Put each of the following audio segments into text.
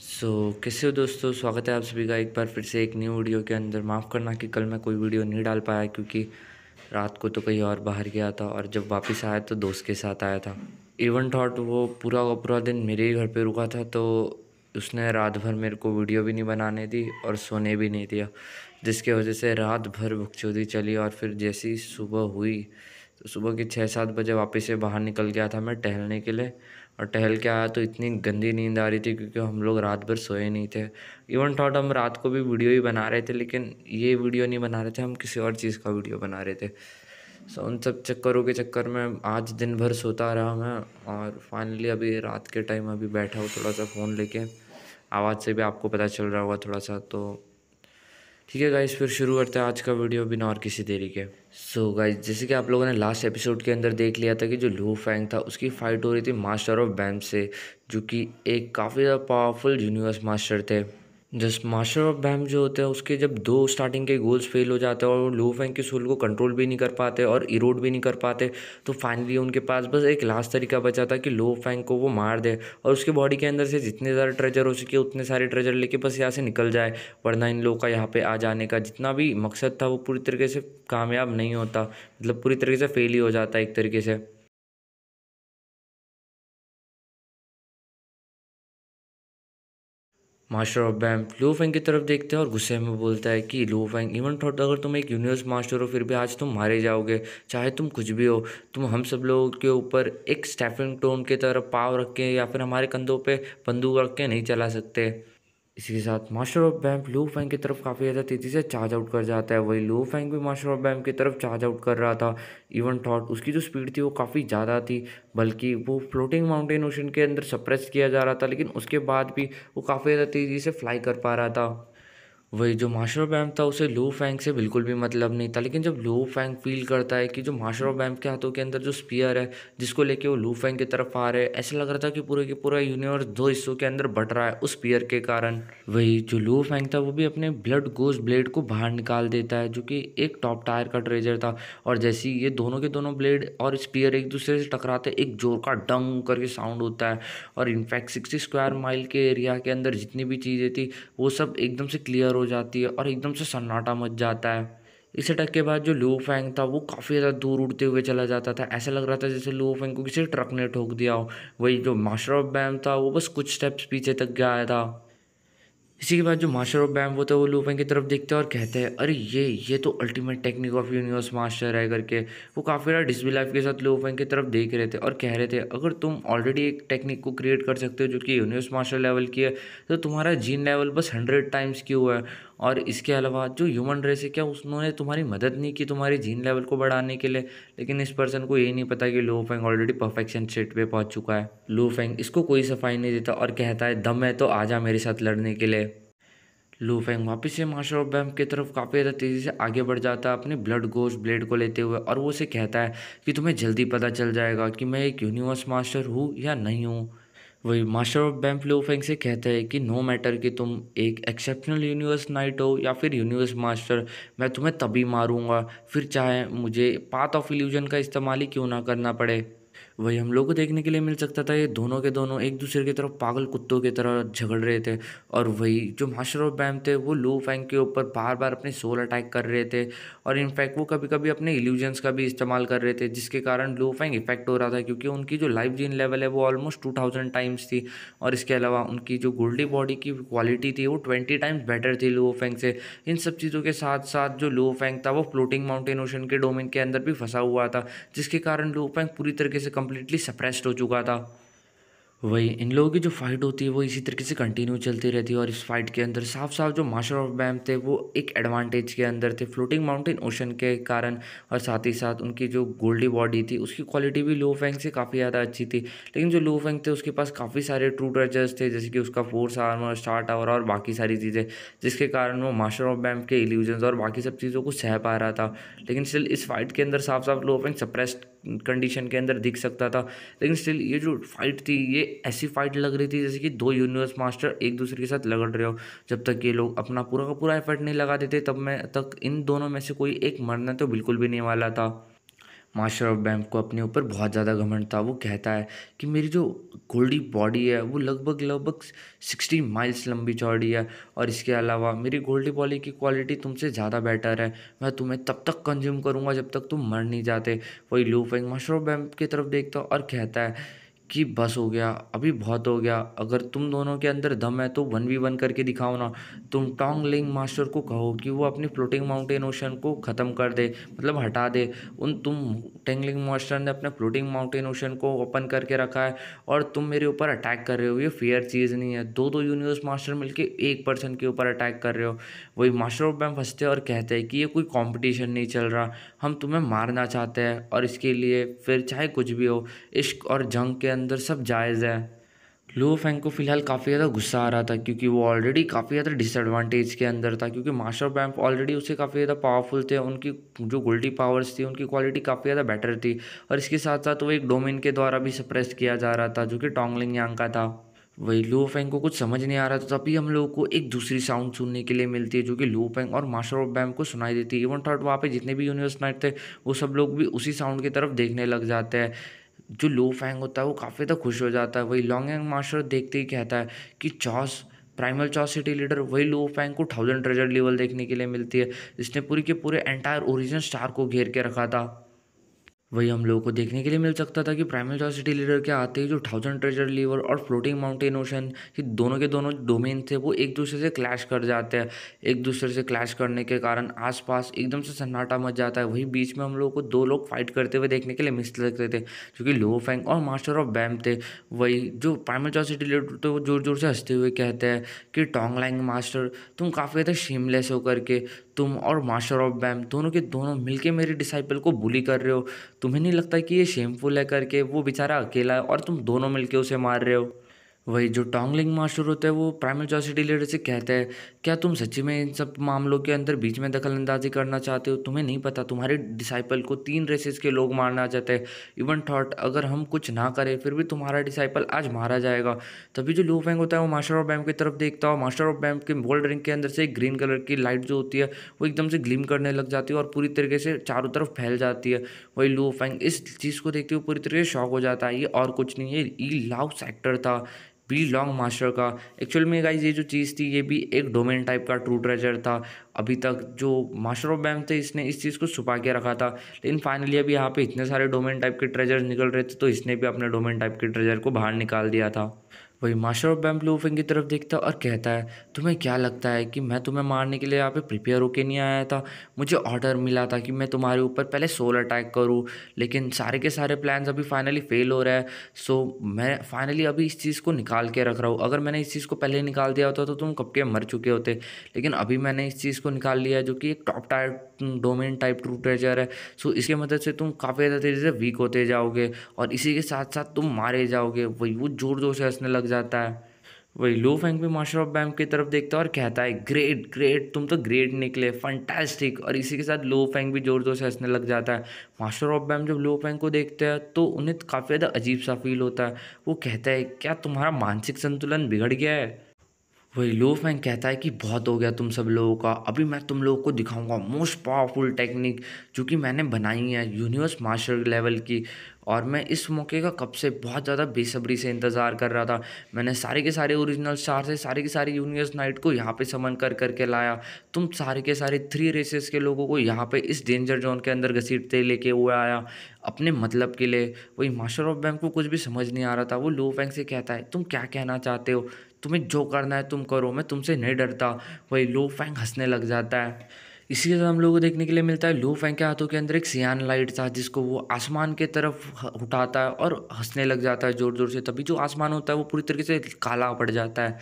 सो so, कैसे हो दोस्तों स्वागत है आप सभी का एक बार फिर से एक न्यू वीडियो के अंदर माफ़ करना कि कल मैं कोई वीडियो नहीं डाल पाया क्योंकि रात को तो कहीं और बाहर गया था और जब वापस आया तो दोस्त के साथ आया था इवन थॉट वो पूरा का पूरा दिन मेरे ही घर पे रुका था तो उसने रात भर मेरे को वीडियो भी नहीं बनाने दी और सोने भी नहीं दिया जिसकी वजह से रात भर भुखचौदी चली और फिर जैसी सुबह हुई तो सुबह के छः सात बजे वापस से बाहर निकल गया था मैं टहलने के लिए और टहल के आया तो इतनी गंदी नींद आ रही थी क्योंकि हम लोग रात भर सोए नहीं थे इवन थॉट हम रात को भी वीडियो ही बना रहे थे लेकिन ये वीडियो नहीं बना रहे थे हम किसी और चीज़ का वीडियो बना रहे थे सो उन सब चक्करों के चक्कर में आज दिन भर सोता रहा मैं और फाइनली अभी रात के टाइम अभी बैठा हूँ थोड़ा सा फ़ोन लेके आवाज़ से भी आपको पता चल रहा होगा थोड़ा सा तो ठीक है गाइज फिर शुरू करते हैं आज का वीडियो बिना और किसी देरी के सो so गाइज जैसे कि आप लोगों ने लास्ट एपिसोड के अंदर देख लिया था कि जो लू फैंग था उसकी फ़ाइट हो रही थी मास्टर ऑफ बैम से जो कि एक काफ़ी ज़्यादा पावरफुल यूनिवर्स मास्टर थे जिस मार्शल ऑफ बैम जो होते हैं उसके जब दो स्टार्टिंग के गोल्स फेल हो जाते हैं और लो फैंक के सोल को कंट्रोल भी नहीं कर पाते और इरोड भी नहीं कर पाते तो फाइनली उनके पास बस एक लास्ट तरीका बचा था कि लो फैंक को वो मार दे और उसके बॉडी के अंदर से जितने ज़्यादा ट्रेजर हो सके उतने सारे ट्रेजर लेके बस यहाँ से निकल जाए वरना इन लोगों का यहाँ पर आ जाने का जितना भी मकसद था वो पूरी तरीके से कामयाब नहीं होता मतलब पूरी तरीके से फेल ही हो जाता है एक तरीके से मास्टर ऑफ बैम लू फेंग की तरफ देखते हैं और गुस्से में बोलता है कि लू फेंग इवन थॉट अगर तुम एक यूनिवर्स मास्टर हो फिर भी आज तुम मारे जाओगे चाहे तुम कुछ भी हो तुम हम सब लोगों के ऊपर एक स्टेफिंग टोन की तरफ पाव रख के या फिर हमारे कंधों पे बंदूक रख के नहीं चला सकते इसी के साथ मास्टर ऑफ बैम्प लू फैंग की तरफ काफ़ी ज़्यादा तेज़ी से चार्ज आउट कर जाता है वही लू फैंग भी मास्टर ऑफ बैंप की तरफ चार्ज आउट कर रहा था इवन थॉट उसकी जो स्पीड थी वो काफ़ी ज़्यादा थी बल्कि वो फ्लोटिंग माउंटेन ओशन के अंदर सप्रेस किया जा रहा था लेकिन उसके बाद भी वो काफ़ी ज़्यादा तेज़ी से फ्लाई कर पा रहा था वही जो मास्टर ऑफ बैम्प था उसे लो फैंक से बिल्कुल भी मतलब नहीं था लेकिन जब लो फैंक फील करता है कि जो मास्टर ऑफ बैम्प के हाथों के अंदर जो स्पीयर है जिसको लेके वो लो फैंक की तरफ आ रहे हैं ऐसा लग रहा था कि पूरे के पूरा यूनिवर्स दो हिस्सों के अंदर बट रहा है उस स्पीयर के कारण वही जो लो फैंक था वो भी अपने ब्लड गोज ब्लेड को बाहर निकाल देता है जो कि एक टॉप टायर का ट्रेजर था और जैसे ये दोनों के दोनों ब्लेड और स्पीयर एक दूसरे से टकराते एक जोर का डंग करके साउंड होता है और इनफैक्ट सिक्सटी स्क्वायर माइल के एरिया के अंदर जितनी भी चीज़ें थी वो सब एकदम से क्लियर हो जाती है और एकदम से सन्नाटा मच जाता है इस अटैक के बाद जो लो फैंग था वो काफ़ी ज़्यादा दूर उड़ते हुए चला जाता था ऐसा लग रहा था जैसे लो फैंग को किसी ट्रक ने ठोक दिया हो वही जो मास्टर ऑफ बैम था वो बस कुछ स्टेप्स पीछे तक गया था इसी के बाद जो मास्टर ऑफ बैम होता है वो लूपिन तो की तरफ देखते हैं और कहते हैं अरे ये ये तो ultimate technique of universe master है करके वो काफ़ी ज़्यादा डिस्बी लाइफ के साथ लूपिन की तरफ देख रहे थे और कह रहे थे अगर तुम ऑलरेडी एक टेक्निक को क्रिएट कर सकते हो जो कि यूनिवर्स मास्टर लेवल की है तो तुम्हारा जीन लेवल बस हंड्रेड टाइम्स की हुआ है और इसके अलावा जो ह्यूमन रेस है क्या उन्होंने तुम्हारी मदद नहीं की तुम्हारी जीन लेवल को बढ़ाने के लिए लेकिन इस पर्सन को ये नहीं पता कि Luo Feng already perfection set पे पहुंच चुका है लो फेंग इसको कोई सफाई नहीं देता और कहता है दम है तो आ जा मेरे साथ लड़ने के लिए लो फेंग वापस से मास्टर ऑफ बैम की तरफ काफ़ी ज़्यादा तेज़ी से आगे बढ़ जाता है अपने ब्लड गोश ब्लेड को लेते हुए और वो उसे कहता है कि तुम्हें जल्दी पता चल जाएगा कि मैं एक यूनिवर्स मास्टर हूँ या नहीं हूँ वही मास्टर ऑफ फेंग से कहते हैं कि नो मैटर कि तुम एक एक्सेप्शनल यूनिवर्स नाइट हो या फिर यूनिवर्स मास्टर मैं तुम्हें तभी मारूंगा फिर चाहे मुझे पाथ ऑफ इल्यूजन का इस्तेमाल ही क्यों ना करना पड़े वही हम लोग को देखने के लिए मिल सकता था ये दोनों के दोनों एक दूसरे की तरफ पागल कुत्तों की तरह झगड़ रहे थे और वही जो मास्टर ऑफ बैम थे वो लू फैंग के ऊपर बार बार अपने सोल अटैक कर रहे थे और इनफैक्ट वो कभी कभी अपने इल्यूजन्स का भी इस्तेमाल कर रहे थे जिसके कारण लू फैंग इफेक्ट हो रहा था क्योंकि उनकी जो लाइफ जीन लेवल है वो ऑलमोस्ट टू थाउजेंड टाइम्स थी और इसके अलावा उनकी जो गोल्डी बॉडी की क्वालिटी थी वो ट्वेंटी टाइम्स बेटर थी लू फैंग से इन सब चीज़ों के साथ साथ जो लू फैंग था वो फ्लोटिंग माउंटेन ओशन के डोमेन के अंदर भी फंसा हुआ था जिसके कारण लू फैंग पूरी तरीके से कम कम्प्लीटली सप्रेस्ड हो चुका था वही इन लोगों की जो फाइट होती है वो इसी तरीके से कंटिन्यू चलती रहती है और इस फाइट के अंदर साफ साफ जो मार्शल ऑफ बैम थे वो एक एडवांटेज के अंदर थे फ्लोटिंग माउंटेन ओशन के कारण और साथ ही साथ उनकी जो गोल्डी बॉडी थी उसकी क्वालिटी भी लो फैंग से काफ़ी ज़्यादा अच्छी थी लेकिन जो लो फैंग थे उसके पास काफ़ी सारे ट्रू ट्रचर्स थे जैसे कि उसका फोर्स आर्मर स्टार टावर और बाकी सारी चीज़ें जिसके कारण वो मार्शल ऑफ बैम के इल्यूजन और बाकी सब चीज़ों को सह पा रहा था लेकिन स्टिल इस फाइट के अंदर साफ साफ लो फैंग सप्रेस्ड कंडीशन के अंदर दिख सकता था लेकिन स्टिल ये जो फाइट थी ये ऐसी फाइट लग रही थी जैसे कि दो यूनिवर्स मास्टर एक दूसरे के साथ लगड़ रहे हो जब तक ये लोग अपना पूरा का पूरा एफर्ट नहीं लगा देते तब मैं तक इन दोनों में से कोई एक मरना तो बिल्कुल भी नहीं वाला था मास्टर ऑफ बैंक को अपने ऊपर बहुत ज़्यादा घमंड था वो कहता है कि मेरी जो गोल्डी बॉडी है वो लगभग लगभग सिक्सटी माइल्स लंबी चौड़ी है और इसके अलावा मेरी गोल्डी बॉडी की क्वालिटी तुमसे ज़्यादा बेटर है मैं तुम्हें तब तक कंज्यूम करूँगा जब तक तुम मर नहीं जाते वही लू फेंग मास्टर ऑफ बैंक की तरफ देखता और कहता है कि बस हो गया अभी बहुत हो गया अगर तुम दोनों के अंदर दम है तो वन वी वन करके दिखाओ ना तुम टोंग लिंग मास्टर को कहो कि वो अपनी फ्लोटिंग माउंटेन ओशन को ख़त्म कर दे मतलब हटा दे उन तुम टेंग लिंग मास्टर ने अपने फ्लोटिंग माउंटेन ओशन को ओपन करके रखा है और तुम मेरे ऊपर अटैक कर रहे हो ये फेयर चीज़ नहीं है दो दो यूनिवर्स मास्टर के एक पर्सन के ऊपर अटैक कर रहे हो वही मास्टर ऑफ बैम फंसते और कहते हैं कि ये कोई कॉम्पिटिशन नहीं चल रहा हम तुम्हें मारना चाहते हैं और इसके लिए फिर चाहे कुछ भी हो इश्क और जंग के अंदर सब जायज़ है लो फैंग को फिलहाल काफ़ी ज़्यादा गुस्सा आ रहा था क्योंकि वो ऑलरेडी काफ़ी ज़्यादा डिसएडवांटेज के अंदर था क्योंकि मास्टर बैम्प ऑलरेडी उसे काफ़ी ज़्यादा पावरफुल थे उनकी जो गोल्डी पावर्स थी उनकी क्वालिटी काफ़ी ज़्यादा बेटर थी और इसके साथ साथ वो एक डोमिन के द्वारा भी सप्रेस किया जा रहा था जो कि टोंगलिंग यांग का था वही लो फैंग को कुछ समझ नहीं आ रहा था तभी हम लोगों को एक दूसरी साउंड सुनने के लिए मिलती है जो कि लो फैंग और मास्टर ऑफ बैम को सुनाई देती है इवन थॉट वहाँ पे जितने भी यूनिवर्स नाइट थे वो सब लोग भी उसी साउंड की तरफ देखने लग जाते हैं जो लो फैंग होता है वो काफ़ी ज़्यादा खुश हो जाता है वही लॉन्ग एंग मास्टर देखते ही कहता है कि chaos primal chaos city leader वही लो फैंग को थाउजेंड ट्रेजर लेवल देखने के लिए मिलती है जिसने पूरी के पूरे एंटायर ओरिजिनल स्टार को घेर के रखा था वही हम लोगों को देखने के लिए मिल सकता था कि प्राइमरी सिटी लीडर के आते ही जो थाउजेंड ट्रेजर लीवर और फ्लोटिंग माउंटेन ओशन ये दोनों के दोनों डोमेन थे वो एक दूसरे से क्लैश कर जाते हैं एक दूसरे से क्लैश करने के कारण आसपास एकदम से सन्नाटा मच जाता है वही बीच में हम लोगों को दो लोग फाइट करते हुए देखने के लिए मिस लगते थे क्योंकि कि लो और मास्टर ऑफ बैम थे वही जो प्राइमरी सिटी लीडर थे वो जोर जोर से हंसते हुए कहते हैं कि टोंग लैंग मास्टर तुम काफ़ी ज़्यादा शेमलेस होकर के तुम और मास्टर ऑफ बैम दोनों के दोनों मिलके मेरे डिसाइपल को बुली कर रहे हो तुम्हें नहीं लगता कि ये शेमफुल है करके वो बेचारा अकेला है और तुम दोनों मिलके उसे मार रहे हो वही जो टोंगलिंग मास्टर होता है वो प्राइम जॉसिटी लीडर से कहते हैं क्या तुम सच्ची में इन सब मामलों के अंदर बीच में दखल अंदाजी करना चाहते हो तुम्हें नहीं पता तुम्हारे डिसाइपल को तीन रेसेस के लोग मारना चाहते हैं इवन थॉट अगर हम कुछ ना करें फिर भी तुम्हारा डिसाइपल आज मारा जाएगा तभी जो लू फैंक होता है वो मास्टर ऑफ बैम्प की तरफ देखता है मास्टर ऑफ बैम्प के बोल्ड रिंग के अंदर से एक ग्रीन कलर की लाइट जो होती है वो एकदम से ग्लीम करने लग जाती है और पूरी तरीके से चारों तरफ फैल जाती है वही लू फेंग इस चीज़ को देखते हुए पूरी तरीके से शॉक हो जाता है ये और कुछ नहीं है ई लाउस एक्टर था बी लॉन्ग मास्टर का एक्चुअल में गाइज ये जो चीज़ थी ये भी एक डोमेन टाइप का ट्रू ट्रेजर था अभी तक जो मास्टर ऑफ बैम थे इसने इस चीज़ को छुपा के रखा था लेकिन फाइनली अभी यहाँ पे इतने सारे डोमेन टाइप के ट्रेजर निकल रहे थे तो इसने भी अपने डोमेन टाइप के ट्रेजर को बाहर निकाल दिया था वही मास्टर ऑफ बैम्बलूफिंग की तरफ देखता है और कहता है तुम्हें क्या लगता है कि मैं तुम्हें मारने के लिए यहाँ पे प्रिपेयर होके नहीं आया था मुझे ऑर्डर मिला था कि मैं तुम्हारे ऊपर पहले सोल अटैक करूँ लेकिन सारे के सारे प्लान्स अभी फाइनली फेल हो रहे हैं सो मैं फाइनली अभी इस चीज़ को निकाल के रख रहा हूँ अगर मैंने इस चीज़ को पहले निकाल दिया होता तो तुम कब के मर चुके होते लेकिन अभी मैंने इस चीज़ को निकाल लिया जो कि एक top type domain type true treasure है सो इसके मदद से तुम काफ़ी ज़्यादा तेज़ी से वीक होते जाओगे और इसी के साथ साथ तुम मारे जाओगे वही वो जोर जोर से हंसने लग जाता है वही लू फेंग भी मास्टर ऑफ बैम की तरफ देखता है और कहता है ग्रेट ग्रेट तुम तो ग्रेट निकले फंटेस्टिक और इसी के साथ लो फेंग भी ज़ोर ज़ोर से हंसने लग जाता है मास्टर ऑफ बैम जब लो फेंग को देखते हैं तो उन्हें काफ़ी ज़्यादा अजीब सा फील होता है वो कहता है क्या तुम्हारा मानसिक संतुलन बिगड़ गया है वही लो फैंग कहता है कि बहुत हो गया तुम सब लोगों का अभी मैं तुम लोगों को दिखाऊंगा मोस्ट पावरफुल टेक्निक जो कि मैंने बनाई है यूनिवर्स मास्टर लेवल की और मैं इस मौके का कब से बहुत ज़्यादा बेसब्री से इंतज़ार कर रहा था मैंने सारे के सारे ओरिजिनल स्टार से सारे के सारे यूनिवर्स नाइट को यहाँ पे समन कर करके लाया तुम सारे के सारे थ्री रेसेस के लोगों को यहाँ पे इस डेंजर जोन के अंदर घसीटते लेके हुए आया अपने मतलब के लिए वही मास्टर ऑफ बैंक को कुछ भी समझ नहीं आ रहा था वो लो बैंक से कहता है तुम क्या कहना चाहते हो तुम्हें जो करना है तुम करो मैं तुमसे नहीं डरता वही लो फैंग हंसने लग जाता है इसी के साथ हम लोग को देखने के लिए मिलता है लू फैंग के हाथों के अंदर एक सियान लाइट था जिसको वो आसमान के तरफ उठाता है और हंसने लग जाता है ज़ोर ज़ोर से तभी जो आसमान होता है वो पूरी तरीके से काला पड़ जाता है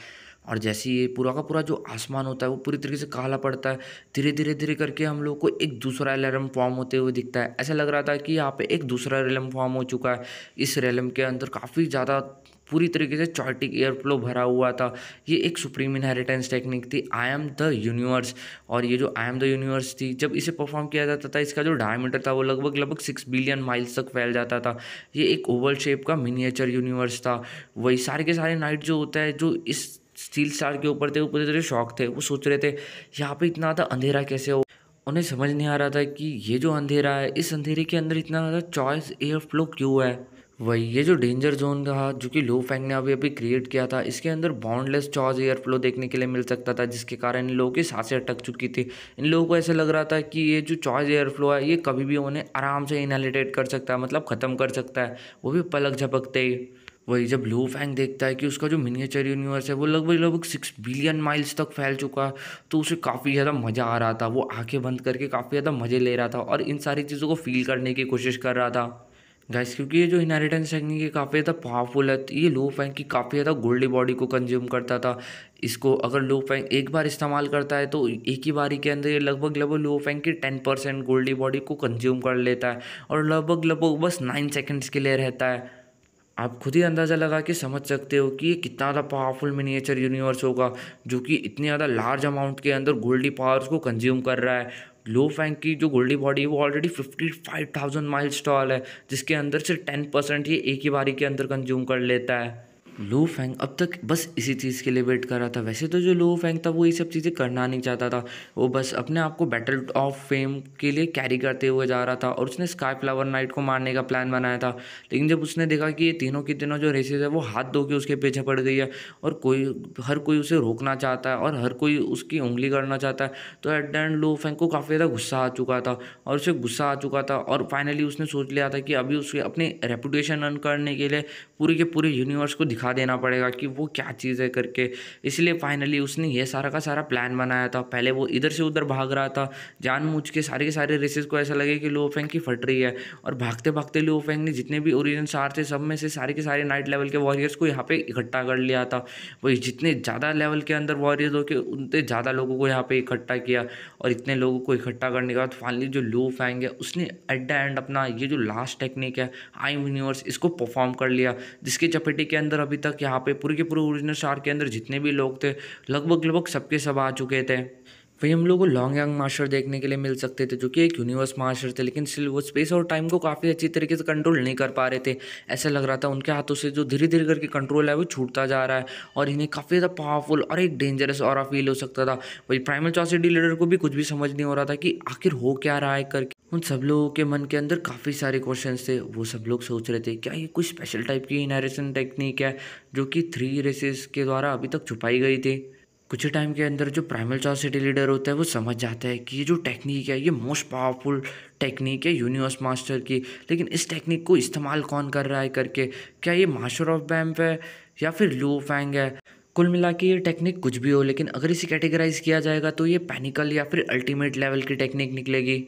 और जैसे ये पूरा का पूरा जो आसमान होता है वो पूरी तरीके से काला पड़ता है धीरे धीरे धीरे करके हम लोग को एक दूसरा रेलम फॉर्म होते हुए दिखता है ऐसा लग रहा था कि यहाँ पे एक दूसरा रेलम फॉर्म हो चुका है इस रेलम के अंदर काफ़ी ज़्यादा पूरी तरीके से चॉटिक एयर फ्लो भरा हुआ था ये एक सुप्रीम इनहेरिटेंस टेक्निक थी आई एम द यूनिवर्स और ये जो आई एम द यूनिवर्स थी जब इसे परफॉर्म किया जाता था इसका जो डायमीटर था वो लगभग लगभग सिक्स बिलियन माइल्स तक फैल जाता था ये एक ओवल शेप का मिनिएचर यूनिवर्स था वही सारे के सारे नाइट जो होता है जो इस स्टील स्टार के ऊपर थे वो पूरी तरह शौक थे वो सोच रहे थे यहाँ पे इतना ज़्यादा अंधेरा कैसे हो उन्हें समझ नहीं आ रहा था कि ये जो अंधेरा है इस अंधेरे के अंदर इतना ज़्यादा चॉइस एयर फ्लो क्यों है वही ये जो डेंजर जोन था जो कि लो फैंग ने अभी अभी क्रिएट किया था इसके अंदर बाउंडलेस चार्ज एयर फ्लो देखने के लिए मिल सकता था जिसके कारण इन लोगों की सांसें अटक चुकी थी इन लोगों को ऐसा लग रहा था कि ये जो चार्ज एयर फ्लो है ये कभी भी उन्हें आराम से इनहेलीटेट कर सकता है मतलब ख़त्म कर सकता है वो भी पलक झपकते ही वही जब लो फैंग देखता है कि उसका जो मिनिएचर यूनिवर्स है वो लगभग लगभग सिक्स बिलियन माइल्स तक फैल चुका है तो उसे काफ़ी ज़्यादा मज़ा आ रहा था वो आंखें बंद करके काफ़ी ज़्यादा मज़े ले रहा था और इन सारी चीज़ों को फील करने की कोशिश कर रहा था गाइस क्योंकि ये जो इनहेरिटेंस टेक्निक है काफ़ी ज़्यादा पावरफुल है ये लो फैंग की काफ़ी ज़्यादा गोल्डी बॉडी को कंज्यूम करता था इसको अगर लो फैंग एक बार इस्तेमाल करता है तो एक ही बारी के अंदर ये लगभग लगभग लो फैंग की टेन परसेंट गोल्डी बॉडी को कंज्यूम कर लेता है और लगभग लगभग बस नाइन सेकेंड्स के लिए रहता है आप खुद ही अंदाज़ा लगा के समझ सकते हो कि ये कितना ज़्यादा पावरफुल मिनिएचर यूनिवर्स होगा जो कि इतने ज़्यादा लार्ज अमाउंट के अंदर गोल्डी पावर्स को कंज्यूम कर रहा है लो फैंक की जो गोल्डी बॉडी है वो already fifty five thousand miles tall है जिसके अंदर सिर्फ टेन परसेंट ही एक ही बारी के अंदर कंज्यूम कर लेता है लो फैंग अब तक बस इसी चीज़ के लिए वेट कर रहा था वैसे तो जो लो फैंग था वो ये सब चीज़ें करना नहीं चाहता था वो बस अपने आप को बैटल ऑफ फेम के लिए कैरी करते हुए जा रहा था और उसने स्काई फ्लावर नाइट को मारने का प्लान बनाया था लेकिन जब उसने देखा कि ये तीनों की तीनों जो रेसेज है वो हाथ धो के उसके पीछे पड़ गई है और कोई हर कोई उसे रोकना चाहता है और हर कोई उसकी उंगली करना चाहता है तो at the end Luo Feng को काफ़ी ज़्यादा गुस्सा आ चुका था और उसे गुस्सा आ चुका था और फाइनली उसने सोच लिया था कि अभी उसके अपने रेपुटेशन अर्न करने के लिए पूरे के पूरे यूनिवर्स को दिखा दिखा देना पड़ेगा कि वो क्या चीज़ है करके इसलिए फाइनली उसने ये सारा का सारा प्लान बनाया था पहले वो इधर से उधर भाग रहा था जानबूझ के सारे के सारे रेसेस को ऐसा लगे कि लुओ फेंग की फट रही है और भागते भागते लुओ फेंग ने जितने भी ओरिजिन सार थे सब में से सारे के सारे नाइट लेवल के वॉरियर्स को यहाँ पे इकट्ठा कर लिया था वही जितने ज़्यादा लेवल के अंदर वॉरियर्स हो के उनसे ज़्यादा लोगों को यहाँ पे इकट्ठा किया और इतने लोगों को इकट्ठा करने के बाद फाइनली जो लुओ फेंग है उसने एट द एंड अपना ये जो लास्ट टेक्निक है आई यूनिवर्स इसको परफॉर्म कर लिया जिसके चपेटी के अंदर अभी अभी तक यहाँ पे पूरे के पूरे ओरिजिनल स्टार के अंदर जितने भी लोग थे लगभग लगभग सबके सब आ चुके थे वहीं हम लोग को लॉन्ग यंग मास्टर देखने के लिए मिल सकते थे जो कि एक यूनिवर्स मास्टर थे लेकिन स्टिल वो स्पेस और टाइम को काफ़ी अच्छी तरीके से कंट्रोल नहीं कर पा रहे थे ऐसा लग रहा था उनके हाथों से जो धीरे धीरे करके कंट्रोल है वो छूटता जा रहा है और इन्हें काफ़ी ज़्यादा पावरफुल और एक डेंजरस और फील हो सकता था वही प्राइमल चौसिडी लीडर को भी कुछ भी समझ नहीं हो रहा था कि आखिर हो क्या रहा है करके उन सब लोगों के मन के अंदर काफ़ी सारे क्वेश्चन थे वो सब लोग सोच रहे थे क्या ये कुछ स्पेशल टाइप की इनहेरेशन टेक्निक है जो कि थ्री रेसेस के द्वारा अभी तक छुपाई गई थी कुछ ही टाइम के अंदर जो प्राइमल चार सिटी लीडर होता है वो समझ जाता है कि ये जो टेक्निक है ये मोस्ट पावरफुल टेक्निक है यूनिवर्स मास्टर की लेकिन इस टेक्निक को इस्तेमाल कौन कर रहा है करके क्या ये मास्टर ऑफ बैम्प है या फिर लो फैंग है कुल मिला के ये टेक्निक कुछ भी हो लेकिन अगर इसे कैटेगराइज किया जाएगा तो ये पैनिकल या फिर अल्टीमेट लेवल की टेक्निक निकलेगी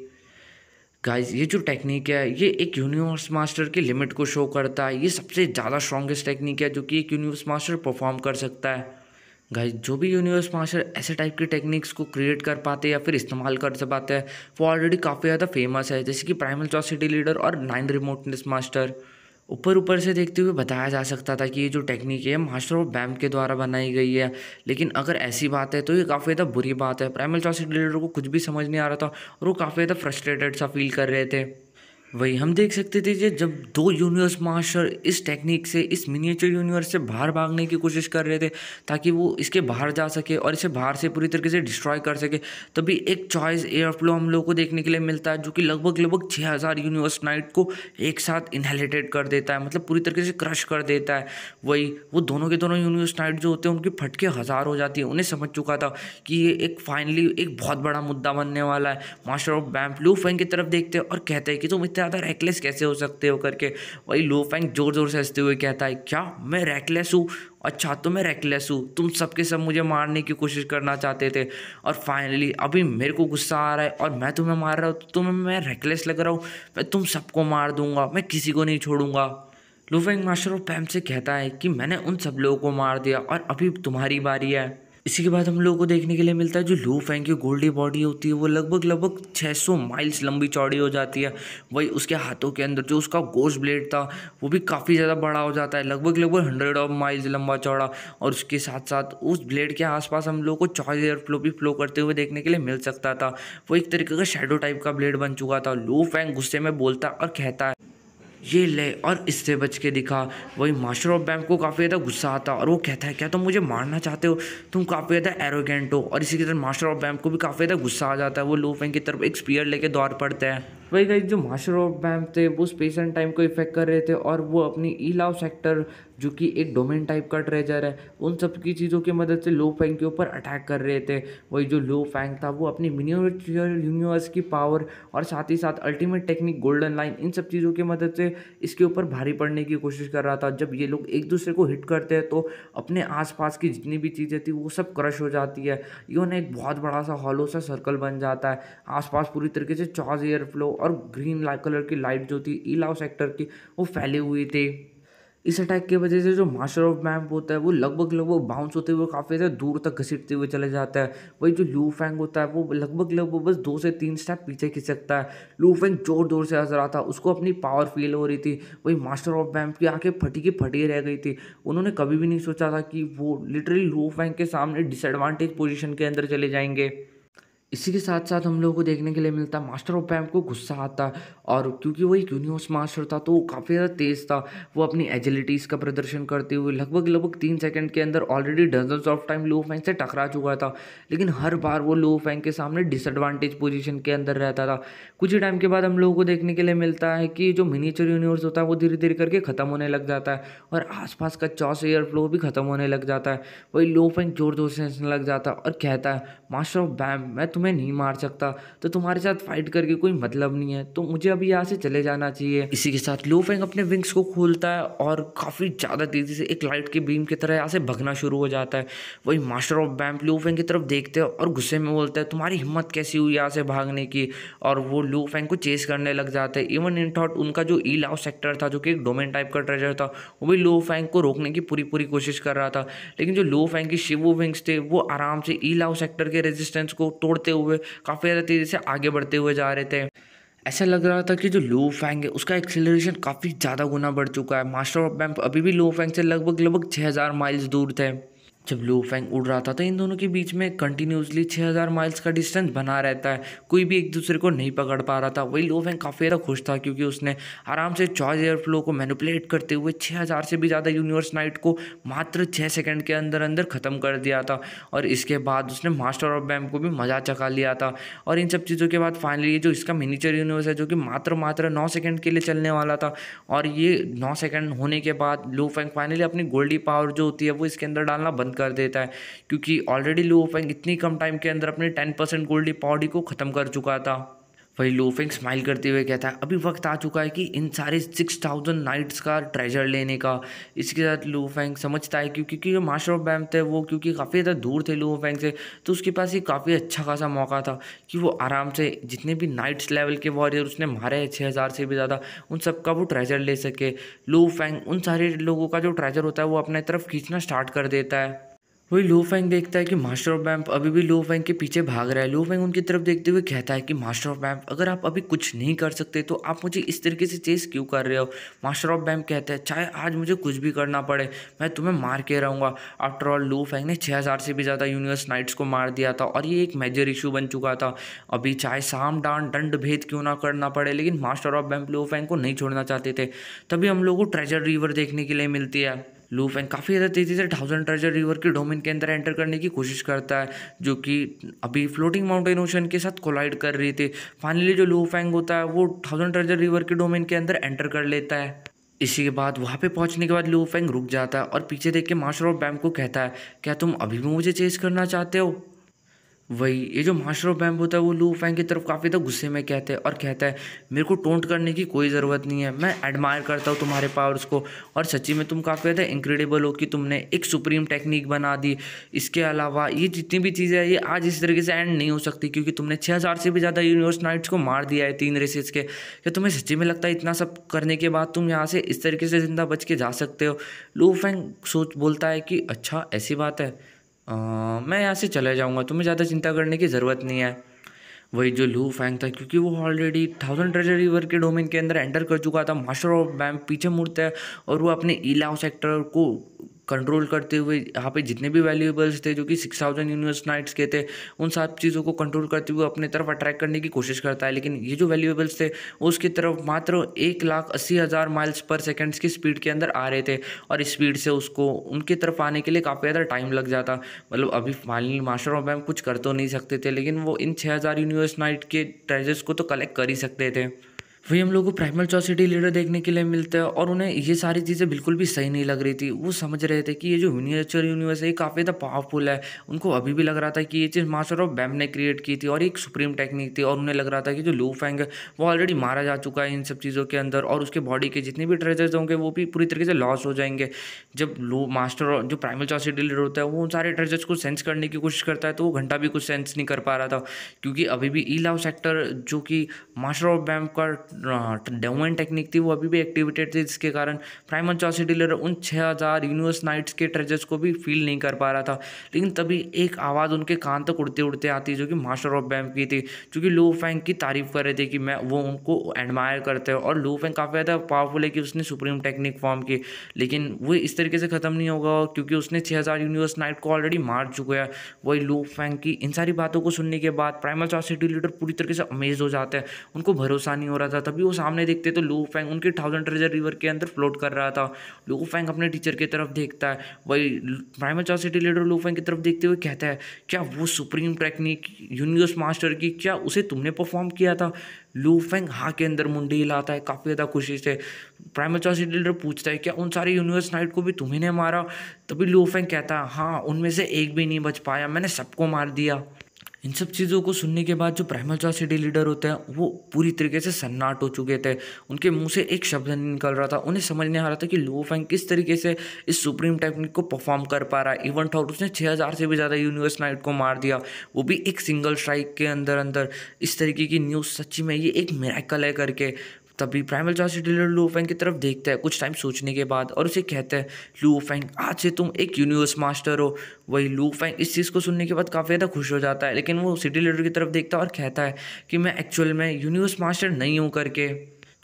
गाइस ये जो टेक्निक है ये एक यूनिवर्स मास्टर की लिमिट को शो करता है ये सबसे ज़्यादा स्ट्रॉन्गेस्ट टेक्निक है जो कि एक यूनिवर्स मास्टर परफॉर्म कर सकता है गाइस जो भी यूनिवर्स मास्टर ऐसे टाइप की टेक्निक्स को क्रिएट कर पाते हैं या फिर इस्तेमाल कर पाते हैं वो ऑलरेडी काफ़ी ज़्यादा फेमस है जैसे कि प्राइमल चौसिटी लीडर और नाइन रिमोटनेस मास्टर ऊपर ऊपर से देखते हुए बताया जा सकता था कि ये जो टेक्निक है मास्टर ऑफ बैम के द्वारा बनाई गई है लेकिन अगर ऐसी बात है तो ये काफ़ी ज़्यादा बुरी बात है प्राइमल चौसिटी लीडर को कुछ भी समझ नहीं आ रहा था और वो काफ़ी ज़्यादा फ्रस्ट्रेटेड सा फील कर रहे थे वही हम देख सकते थे कि जब दो यूनिवर्स मास्टर इस टेक्निक से इस मिनिएचर यूनिवर्स से बाहर भागने की कोशिश कर रहे थे ताकि वो इसके बाहर जा सके और इसे बाहर से पूरी तरीके से डिस्ट्रॉय कर सके तभी एक चॉइस एयरफ्लो हम लोगों को देखने के लिए मिलता है जो कि लगभग लगभग छः हज़ार यूनिवर्स नाइट को एक साथ इन्हेलीटेट कर देता है मतलब पूरी तरीके से क्रश कर देता है वही वो दोनों के दोनों यूनिवर्स नाइट जो होते हैं उनकी फटके हज़ार हो जाती है उन्हें समझ चुका था कि ये एक फाइनली एक बहुत बड़ा मुद्दा बनने वाला है मास्टर ऑफ बैम्पलू फैन की तरफ देखते हैं और कहते हैं कि तुम ज़्यादा रैकलेस कैसे हो सकते हो करके वही लो फैंक ज़ोर ज़ोर से हंसते हुए कहता है क्या मैं रैकलेस हूँ अच्छा तो मैं रैकलेस हूँ तुम सबके सब मुझे मारने की कोशिश करना चाहते थे और फाइनली अभी मेरे को गुस्सा आ रहा है और मैं तुम्हें मार रहा हूँ तो तुम्हें मैं रैकलेस लग रहा हूँ मैं तुम सबको मार दूंगा मैं किसी को नहीं छोड़ूंगा लुफेंग मास्टर ऑफ पैम से कहता है कि मैंने उन सब लोगों को मार दिया और अभी तुम्हारी बारी है इसी के बाद हम लोगों को देखने के लिए मिलता है जो लो फैंग की गोल्डी बॉडी होती है वो लगभग लगभग 600 माइल्स लंबी चौड़ी हो जाती है वही उसके हाथों के अंदर जो उसका गोश ब्लेड था वो भी काफ़ी ज़्यादा बड़ा हो जाता है लगभग लगभग हंड्रेड ऑफ माइल्स लंबा चौड़ा और उसके साथ साथ उस ब्लेड के आसपास हम लोग को चौज एयर फ्लो भी फ्लो करते हुए देखने के लिए मिल सकता था वो एक तरीके का शेडो टाइप का ब्लेड बन चुका था लो फैंग गुस्से में बोलता और कहता है ये ले और इससे बच के दिखा वही मास्टर ऑफ बैंक को काफ़ी ज़्यादा गुस्सा आता और वो कहता है क्या तुम तो मुझे मारना चाहते हो तुम काफ़ी ज़्यादा एरोगेंट हो और इसी की तरह मास्टर ऑफ बैंक को भी काफ़ी ज़्यादा गुस्सा आ जाता है वो फैंक की तरफ एक स्पीयर लेके दौड़ पड़ता है वही गई जो मार्शल आउट मैम थे वो स्पेस एंड टाइम को इफेक्ट कर रहे थे और वो अपनी ई लाव सेक्टर जो कि एक डोमेन टाइप का ट्रेजर है उन सब की चीज़ों की मदद से लो फैंग के ऊपर अटैक कर रहे थे वही जो लो फैंग था वो अपनी मिनिचुअल यूनिवर्स की पावर और साथ ही साथ अल्टीमेट टेक्निक गोल्डन लाइन इन सब चीज़ों की मदद से इसके ऊपर भारी पड़ने की कोशिश कर रहा था जब ये लोग एक दूसरे को हिट करते हैं तो अपने आसपास की जितनी भी चीज़ें थी वो सब क्रश हो जाती है ना एक बहुत बड़ा सा हॉलो सा सर्कल बन जाता है आसपास पूरी तरीके से चौज एयर फ्लो और ग्रीन कलर की लाइट जो थी इलाव सेक्टर की वो फैली हुई थी इस अटैक की वजह से जो मास्टर ऑफ मैप होता है वो लगभग लगभग बाउंस होते हुए काफ़ी ज़्यादा दूर तक घसीटते हुए चले जाता है वही जो लू फैंग होता है वो लगभग लगभग बस दो से तीन स्टेप पीछे खिंच सकता है लू फैंग जोर जोर से हंस रहा था उसको अपनी पावर फील हो रही थी वही मास्टर ऑफ मैम की आंखें फटी की फटी रह गई थी उन्होंने कभी भी नहीं सोचा था कि वो लिटरली लू फैंग के सामने डिसएडवांटेज पोजिशन के अंदर चले जाएंगे इसी के साथ साथ हम लोगों को देखने के लिए मिलता मास्टर ऑफ पैम को गुस्सा आता और क्योंकि वो एक यूनिवर्स मास्टर था तो वो काफ़ी ज़्यादा तेज़ था वो अपनी एजिलिटीज़ का प्रदर्शन करते हुए लगभग लगभग तीन सेकंड के अंदर already dozens of time Luo Feng से टकरा चुका था लेकिन हर बार वो लो फैंक के सामने डिसएडवांटेज पोजिशन के अंदर रहता था कुछ ही टाइम के बाद हम लोगों को देखने के लिए मिलता है कि जो मिनीचर यूनिवर्स होता है वो धीरे धीरे करके ख़त्म होने लग जाता है और आसपास का चौस एयर फ्लो भी ख़त्म होने लग जाता है वही लो फैंक जोर जोर से लग जाता है और कहता है मास्टर ऑफ बैम मैं तुम्हें नहीं मार सकता तो तुम्हारे साथ फाइट करके कोई मतलब नहीं है तो मुझे अभी यहाँ से चले जाना चाहिए इसी के साथ लो फैंग अपने विंग्स को खोलता है और काफ़ी ज़्यादा तेज़ी से एक लाइट के बीम की तरह यहाँ से भगना शुरू हो जाता है वही मास्टर ऑफ बैम्प फैंग की तरफ देखते हैं और गुस्से में बोलता है तुम्हारी हिम्मत कैसी हुई यहाँ से भागने की और वो लो फैंग को चेस करने लग जाते हैं इवन इन थॉट उनका जो ई लाव सेक्टर था जो कि एक डोमेन टाइप का ट्रेजर था वो भी लो फैंग को रोकने की पूरी पूरी कोशिश कर रहा था लेकिन जो लो फैंग की शिवो विंग्स थे वो आराम से ई लाव सेक्टर के रेजिस्टेंस को तोड़ते बढ़ते हुए काफ़ी ज़्यादा तेज़ी से आगे बढ़ते हुए जा रहे थे ऐसा लग रहा था कि जो लो फैंग है उसका एक्सेलरेशन काफ़ी ज़्यादा गुना बढ़ चुका है मास्टर ऑफ बैम्प अभी भी लो फैंग से लगभग लगभग छः हज़ार माइल्स दूर थे जब लो फैंग उड़ रहा था तो इन दोनों के बीच में कंटिन्यूसली 6000 माइल्स का डिस्टेंस बना रहता है कोई भी एक दूसरे को नहीं पकड़ पा रहा था वही लो फैंग काफ़ी ज़्यादा खुश था क्योंकि उसने आराम से चॉइस एयर फ्लो को मैनिपुलेट करते हुए 6000 से भी ज़्यादा यूनिवर्स नाइट को मात्र छः सेकेंड के अंदर अंदर ख़त्म कर दिया था और इसके बाद उसने मास्टर ऑफ बैम को भी मज़ा चखा लिया था और इन सब चीज़ों के बाद फाइनली ये जो इसका मिनीचर यूनिवर्स है जो कि मात्र मात्र नौ सेकेंड के लिए चलने वाला था और ये नौ सेकेंड होने के बाद लो फैंग फाइनली अपनी गोल्डी पावर जो होती है वो इसके अंदर डालना बंद कर देता है क्योंकि ऑलरेडी लोफेंग इतनी कम टाइम के अंदर अपने टेन परसेंट गोल्डी पॉडी को ख़त्म कर चुका था वही लोफेंग स्माइल करते हुए कहता है अभी वक्त आ चुका है कि इन सारे सिक्स थाउजेंड नाइट्स का ट्रेजर लेने का इसके साथ फेंग समझता है क्योंकि क्योंकि मास्टर ऑफ बैम थे वो क्योंकि काफ़ी ज़्यादा दूर थे लोफेंग से तो उसके पास ये काफ़ी अच्छा खासा मौका था कि वो आराम से जितने भी नाइट्स लेवल के वॉरियर उसने मारे हैं छः हज़ार से भी ज़्यादा उन सबका वो ट्रेजर ले सके फेंग उन सारे लोगों का जो ट्रेजर होता है वो अपने तरफ खींचना स्टार्ट कर देता है वही लो फैंग देखता है कि मास्टर ऑफ बैंप अभी भी लो फैंग के पीछे भाग रहा है लो फैंग उनकी तरफ देखते हुए कहता है कि मास्टर ऑफ बैंप अगर आप अभी कुछ नहीं कर सकते तो आप मुझे इस तरीके से चेस क्यों कर रहे हो मास्टर ऑफ बैंप कहता है चाहे आज मुझे कुछ भी करना पड़े मैं तुम्हें मार के रहूँगा आफ्टर ऑल लू फैंग ने छः हज़ार से भी ज़्यादा यूनिवर्स नाइट्स को मार दिया था और ये एक मेजर इशू बन चुका था अभी चाहे साम डान दंड भेद क्यों ना करना पड़े लेकिन मास्टर ऑफ बैंप लो फैंग को नहीं छोड़ना चाहते थे तभी हम लोग को ट्रेजर रिवर देखने के लिए मिलती है लूफ एंड काफ़ी ज़्यादा तेज़ी से थाउजेंड ट्रेजर रिवर के डोमेन के अंदर एंटर करने की कोशिश करता है जो कि अभी फ्लोटिंग माउंटेन ओशन के साथ कोलाइड कर रही थी फाइनली जो लू फैंग होता है वो थाउजेंड ट्रेजर रिवर के डोमेन के अंदर एंटर कर लेता है इसी के बाद वहाँ पे पहुँचने के बाद लू फैंग रुक जाता है और पीछे देख के मास्टर ऑफ बैम को कहता है क्या तुम अभी भी मुझे चेस करना चाहते हो वही ये जो मास्टर ऑफ बैम्बू होता है वो लू फैंग की तरफ काफ़ी तक तो गुस्से में कहते हैं और कहता है मेरे को टोंट करने की कोई ज़रूरत नहीं है मैं एडमायर करता हूँ तुम्हारे पावर्स को और सच्ची में तुम काफ़ी ज़्यादा इंक्रेडिबल हो कि तुमने एक सुप्रीम टेक्निक बना दी इसके अलावा ये जितनी भी चीज़ें हैं ये आज इस तरीके से एंड नहीं हो सकती क्योंकि तुमने छः हज़ार से भी ज़्यादा यूनिवर्स नाइट्स को मार दिया है तीन रेसेस के क्या तुम्हें सच्ची में लगता है इतना सब करने के बाद तुम यहाँ से इस तरीके से ज़िंदा बच के जा सकते हो लू फैंग सोच बोलता है कि अच्छा ऐसी बात है आ, मैं यहाँ से चला जाऊँगा तुम्हें ज़्यादा चिंता करने की ज़रूरत नहीं है वही जो लू फैंग था क्योंकि वो ऑलरेडी थाउजेंड ट्रेजर रिवर के डोमेन के अंदर एंटर कर चुका था मास्टर ऑफ बैम पीछे मुड़ता है और वो अपने इलाव e सेक्टर को कंट्रोल करते हुए यहाँ पे जितने भी वैल्यूएबल्स थे जो कि सिक्स थाउजेंड यूनिवर्स नाइट्स के थे उन सब चीज़ों को कंट्रोल करते हुए अपने तरफ अट्रैक्ट करने की कोशिश करता है लेकिन ये जो वैल्यूएबल्स थे उसकी तरफ मात्र एक लाख अस्सी हज़ार माइल्स पर सेकेंड्स की स्पीड के अंदर आ रहे थे और स्पीड से उसको उनकी तरफ आने के लिए काफ़ी ज़्यादा टाइम लग जाता मतलब अभी फाइनली मास्टर ऑफ मैम कुछ कर तो नहीं सकते थे लेकिन वो इन छः हज़ार यूनिवर्स नाइट के ट्रेजर्स को तो कलेक्ट कर ही सकते थे वही हम लोग को प्राइमल चौसिटी लीडर देखने के लिए मिलता है और उन्हें ये सारी चीज़ें बिल्कुल भी सही नहीं लग रही थी वो समझ रहे थे कि ये जो मिनिएचर यूनिवर्स है ये काफ़ी ज़्यादा पावरफुल है उनको अभी भी लग रहा था कि ये चीज़ मास्टर ऑफ बैम ने क्रिएट की थी और एक सुप्रीम टेक्निक थी और उन्हें लग रहा था कि जो लू फैंग है वो ऑलरेडी मारा जा चुका है इन सब चीज़ों के अंदर और उसके बॉडी के जितने भी ट्रेजर्स होंगे वो भी पूरी तरीके से लॉस हो जाएंगे जब लू मास्टर जो प्राइमल चौसिटी लीडर होता है वो उन सारे ट्रेजर्स को सेंस करने की कोशिश करता है तो वो घंटा भी कुछ सेंस नहीं कर पा रहा था क्योंकि अभी भी ई लाव सेक्टर जो कि मास्टर ऑफ बैम का डेवन टेक्निक तो थी वो अभी भी एक्टिवेटेड थी जिसके कारण प्राइमर चौसी डीलर उन छः हज़ार यूनिवर्स नाइट्स के ट्रेजर्स को भी फील नहीं कर पा रहा था लेकिन तभी एक आवाज़ उनके कान तक उड़ते उड़ते आती जो कि मास्टर ऑफ बैम की थी कि लो फैंक की तारीफ कर रहे थे कि मैं वो उनको एडमायर करते हैं और लो फैंक काफ़ी ज़्यादा पावरफुल है कि उसने सुप्रीम टेक्निक फॉर्म की लेकिन वो इस तरीके से ख़त्म नहीं होगा क्योंकि उसने छः हज़ार यूनिवर्स नाइट को ऑलरेडी मार चुका है वही लू फैंक की इन सारी बातों को सुनने के बाद प्राइमर चौसी डीलर पूरी तरीके से अमेज हो जाते हैं उनको भरोसा नहीं हो रहा था तभी वो सामने देखते तो लू फैंग उनके थाउजेंड ट्रेजर रिवर के अंदर फ्लोट कर रहा था लू फैंग अपने टीचर की तरफ देखता है वही प्राइमर चार सिटी लीडर लू फैंग की तरफ देखते हुए कहता है क्या वो सुप्रीम टेक्निक यूनिवर्स मास्टर की क्या उसे तुमने परफॉर्म किया था लू फैंग हाँ के अंदर मुंडी हिलाता है काफ़ी ज़्यादा खुशी से प्राइमर चार सिटी लीडर पूछता है क्या उन सारे यूनिवर्स नाइट को भी तुम्हें मारा तभी लू फैंग कहता है हाँ उनमें से एक भी नहीं बच पाया मैंने सबको मार दिया इन सब चीज़ों को सुनने के बाद जो प्राइमल चार सिटी लीडर होते हैं वो पूरी तरीके से सन्नाट हो चुके थे उनके मुंह से एक शब्द नहीं निकल रहा था उन्हें समझ नहीं आ रहा था कि लो फैंग किस तरीके से इस सुप्रीम टेक्निक को परफॉर्म कर पा रहा है इवन ठाउट उसने 6000 से भी ज़्यादा यूनिवर्स नाइट को मार दिया वो भी एक सिंगल स्ट्राइक के अंदर अंदर इस तरीके की न्यूज़ सच्ची में ये एक मेराकल है करके तभी प्राइमल चार्ज डीलर लू फेंग की तरफ देखता है कुछ टाइम सोचने के बाद और उसे कहता है लू फेंग आज से तुम एक यूनिवर्स मास्टर हो वही लू फेंग इस चीज़ को सुनने के बाद काफ़ी ज़्यादा खुश हो जाता है लेकिन वो सिटी लीडर की तरफ देखता है और कहता है कि मैं एक्चुअल में यूनिवर्स मास्टर नहीं हूँ करके